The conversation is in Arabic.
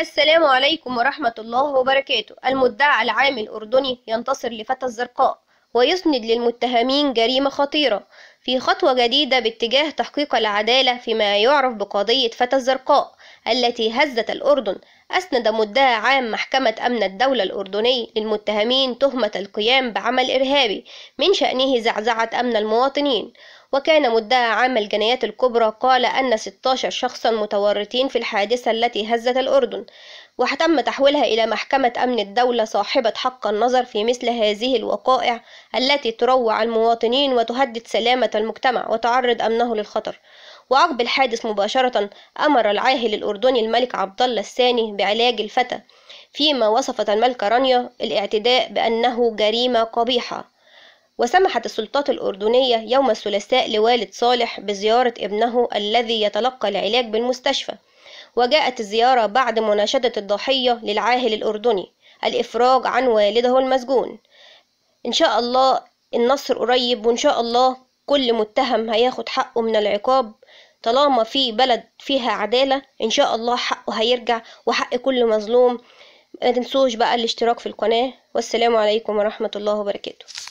السلام عليكم ورحمة الله وبركاته المدعى العام الأردني ينتصر لفتى الزرقاء ويسند للمتهمين جريمة خطيرة في خطوة جديدة باتجاه تحقيق العدالة فيما يعرف بقضية فتى الزرقاء التي هزت الأردن أسند مدعي عام محكمة أمن الدولة الأردني للمتهمين تهمة القيام بعمل إرهابي من شأنه زعزعة أمن المواطنين وكان مدعي عام الجنايات الكبرى قال أن 16 شخصا متورطين في الحادثة التي هزت الأردن وتم تحويلها إلى محكمة أمن الدولة صاحبة حق النظر في مثل هذه الوقائع التي تروع المواطنين وتهدد سلامة المجتمع وتعرض أمنه للخطر وعقب الحادث مباشرة أمر العاهل الأردني الملك عبد الله الثاني بعلاج الفتى فيما وصفت الملكة رانيا الاعتداء بأنه جريمة قبيحة وسمحت السلطات الأردنية يوم الثلاثاء لوالد صالح بزيارة ابنه الذي يتلقى العلاج بالمستشفى وجاءت الزيارة بعد مناشدة الضحية للعاهل الأردني الإفراج عن والده المسجون إن شاء الله النصر قريب وإن شاء الله كل متهم هياخد حقه من العقاب طالما في بلد فيها عدالة إن شاء الله حقه هيرجع وحق كل مظلوم ما تنسوش بقى الاشتراك في القناة والسلام عليكم ورحمة الله وبركاته